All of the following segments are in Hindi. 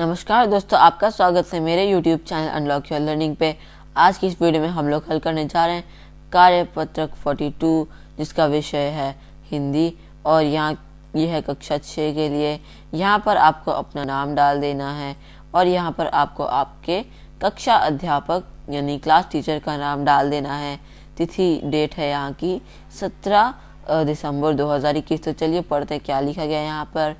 नमस्कार दोस्तों आपका स्वागत है मेरे YouTube channel unlock your learning पे आज की इस वीडियो में हम लोग हल करने जा रहे हैं कार्य पत्रक टू जिसका विषय है हिंदी और यहाँ यह है कक्षा छः के लिए यहाँ पर आपको अपना नाम डाल देना है और यहाँ पर आपको आपके कक्षा अध्यापक यानी क्लास टीचर का नाम डाल देना है तिथि डेट है यहाँ की सत्रह दिसंबर दो तो चलिए पढ़ते क्या लिखा गया यहाँ पर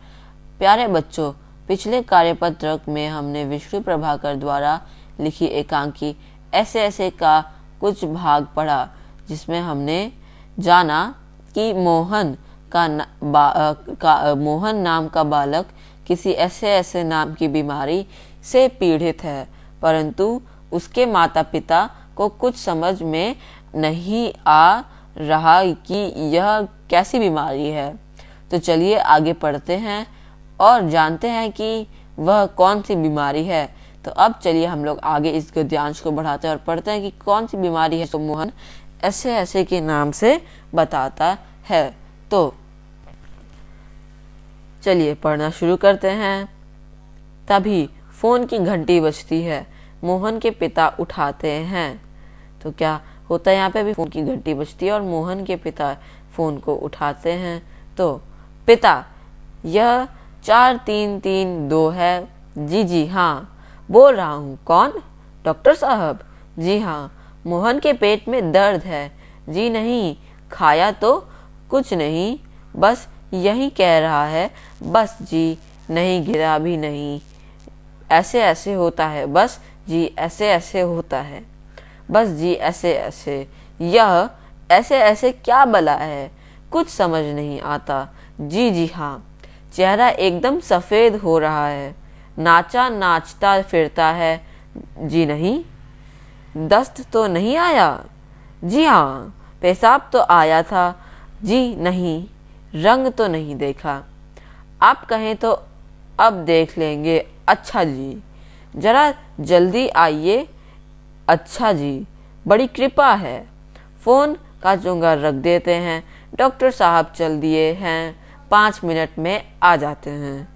प्यारे बच्चों पिछले कार्यपत्रक में हमने विष्णु प्रभाकर द्वारा लिखी एकांकी ऐसे ऐसे का कुछ भाग पढ़ा जिसमें हमने जाना कि मोहन का, न, आ, का मोहन नाम का बालक किसी ऐसे ऐसे नाम की बीमारी से पीड़ित है परंतु उसके माता पिता को कुछ समझ में नहीं आ रहा कि यह कैसी बीमारी है तो चलिए आगे पढ़ते हैं और जानते हैं कि वह कौन सी बीमारी है तो अब चलिए हम लोग आगे इस गद्यांश को बढ़ाते हैं और पढ़ते हैं कि कौन सी बीमारी है तो मोहन ऐसे ऐसे के नाम से बताता है तो चलिए पढ़ना शुरू करते हैं तभी फोन की घंटी बजती है मोहन के पिता उठाते हैं तो क्या होता है यहाँ पे भी फोन की घंटी बजती है और मोहन के पिता फोन को उठाते हैं तो पिता यह चार तीन तीन दो है जी जी हाँ बोल रहा हूँ कौन डॉक्टर साहब जी हाँ मोहन के पेट में दर्द है जी नहीं खाया तो कुछ नहीं बस यही कह रहा है बस जी नहीं गिरा भी नहीं ऐसे ऐसे होता है बस जी ऐसे ऐसे होता है बस जी ऐसे ऐसे यह ऐसे ऐसे क्या बला है कुछ समझ नहीं आता जी जी हाँ चेहरा एकदम सफ़ेद हो रहा है नाचा नाचता फिरता है जी नहीं दस्त तो नहीं आया जी हाँ पेशाब तो आया था जी नहीं रंग तो नहीं देखा आप कहें तो अब देख लेंगे अच्छा जी जरा जल्दी आइए अच्छा जी बड़ी कृपा है फ़ोन का चुंगा रख देते हैं डॉक्टर साहब चल दिए हैं पाँच मिनट में आ जाते हैं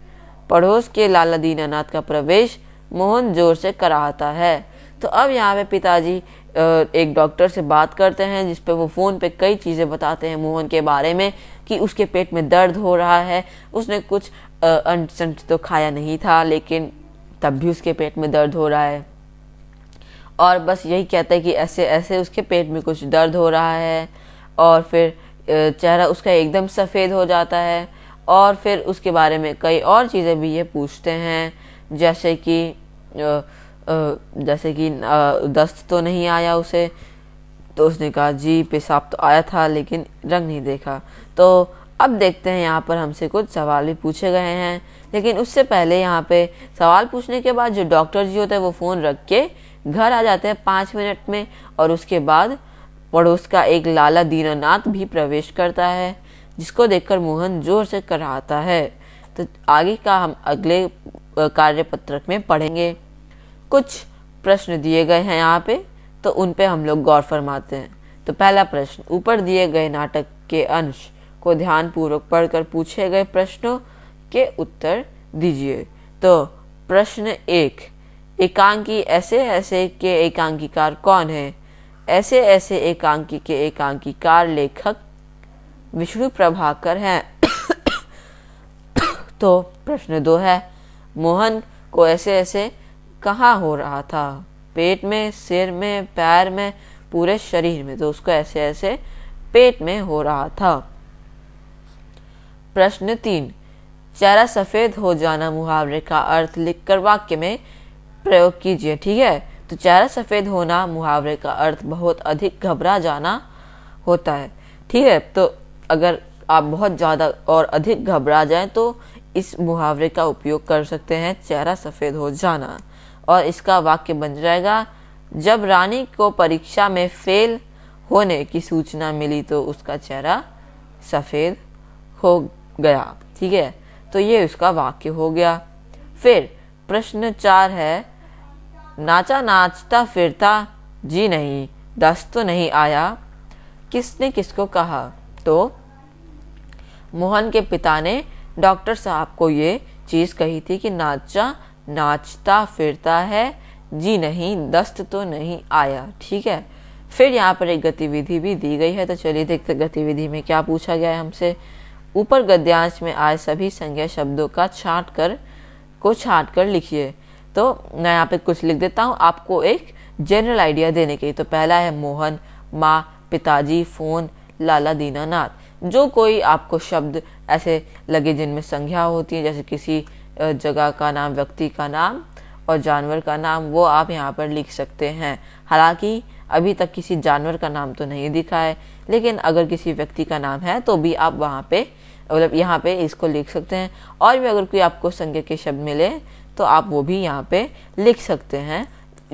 पड़ोस के लाला दीनानाथ का प्रवेश मोहन जोर से कराहता है तो अब यहाँ पे पिताजी एक डॉक्टर से बात करते हैं जिस पे वो फ़ोन पे कई चीज़ें बताते हैं मोहन के बारे में कि उसके पेट में दर्द हो रहा है उसने कुछ अंट तो खाया नहीं था लेकिन तब भी उसके पेट में दर्द हो रहा है और बस यही कहता है कि ऐसे ऐसे उसके पेट में कुछ दर्द हो रहा है और फिर चेहरा उसका एकदम सफ़ेद हो जाता है और फिर उसके बारे में कई और चीज़ें भी ये पूछते हैं जैसे कि जैसे कि दस्त तो नहीं आया उसे तो उसने कहा जी पेशाब तो आया था लेकिन रंग नहीं देखा तो अब देखते हैं यहाँ पर हमसे कुछ सवाल भी पूछे गए हैं लेकिन उससे पहले यहाँ पे सवाल पूछने के बाद जो डॉक्टर जी होते हैं वो फ़ोन रख के घर आ जाते हैं पाँच मिनट में और उसके बाद पड़ोस का एक लाला दीनानाथ भी प्रवेश करता है जिसको देखकर मोहन जोर से कराहता है तो आगे का हम अगले कार्यपत्रक में पढ़ेंगे कुछ प्रश्न दिए गए हैं यहाँ पे तो उन पे हम लोग गौर फरमाते हैं तो पहला प्रश्न ऊपर दिए गए नाटक के अंश को ध्यानपूर्वक पढ़कर पूछे गए प्रश्नों के उत्तर दीजिए तो प्रश्न एक एकांकी ऐसे ऐसे के एकांकीकार कौन है ऐसे ऐसे एकांकी के एकांकीकार लेखक विष्णु प्रभाकर हैं तो प्रश्न दो है मोहन को ऐसे ऐसे कहाँ हो रहा था पेट में सिर में पैर में पूरे शरीर में तो उसको ऐसे ऐसे पेट में हो रहा था प्रश्न तीन चेहरा सफेद हो जाना मुहावरे का अर्थ लिखकर वाक्य में प्रयोग कीजिए ठीक है तो चेहरा सफ़ेद होना मुहावरे का अर्थ बहुत अधिक घबरा जाना होता है ठीक है तो अगर आप बहुत ज़्यादा और अधिक घबरा जाएं तो इस मुहावरे का उपयोग कर सकते हैं चेहरा सफ़ेद हो जाना और इसका वाक्य बन जाएगा जब रानी को परीक्षा में फेल होने की सूचना मिली तो उसका चेहरा सफ़ेद हो गया ठीक है तो ये उसका वाक्य हो गया फिर प्रश्न चार है नाचा नाचता फिरता जी नहीं दस तो नहीं आया किसने किसको कहा तो मोहन के पिता ने डॉक्टर साहब को ये चीज़ कही थी कि नाचा नाचता फिरता है जी नहीं दस्त तो नहीं आया ठीक है फिर यहाँ पर एक गतिविधि भी दी गई है तो चलिए देखते गतिविधि में क्या पूछा गया है हमसे ऊपर गद्यांश में आए सभी संज्ञा शब्दों का छाट कर को छाट कर लिखिए तो मैं यहाँ पे कुछ लिख देता हूँ आपको एक जनरल आइडिया देने के लिए तो पहला है मोहन माँ पिताजी फोन लाला दीनानाथ जो कोई आपको शब्द ऐसे लगे जिनमें संज्ञा होती है जैसे किसी जगह का नाम व्यक्ति का नाम और जानवर का नाम वो आप यहाँ पर लिख सकते हैं हालांकि अभी तक किसी जानवर का नाम तो नहीं दिखा है लेकिन अगर किसी व्यक्ति का नाम है तो भी आप वहाँ पे मतलब यहाँ पे इसको लिख सकते हैं और भी अगर कोई आपको संज्ञा के शब्द मिले तो आप वो भी यहाँ पे लिख सकते हैं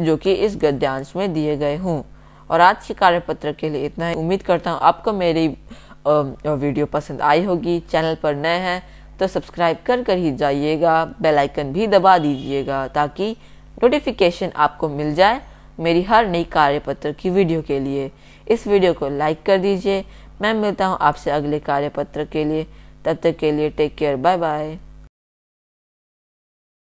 जो कि इस गद्यांश में दिए गए हों और आज के कार्यपत्र के लिए इतना ही उम्मीद करता हूँ आपको मेरी वीडियो पसंद आई होगी चैनल पर नए हैं तो सब्सक्राइब कर कर ही जाइएगा बेलाइकन आइकन भी दबा दीजिएगा ताकि नोटिफिकेशन आपको मिल जाए मेरी हर नई कार्यपत्र की वीडियो के लिए इस वीडियो को लाइक कर दीजिए मैं मिलता हूँ आपसे अगले कार्यपत्र के लिए तब तक के लिए टेक केयर बाय बाय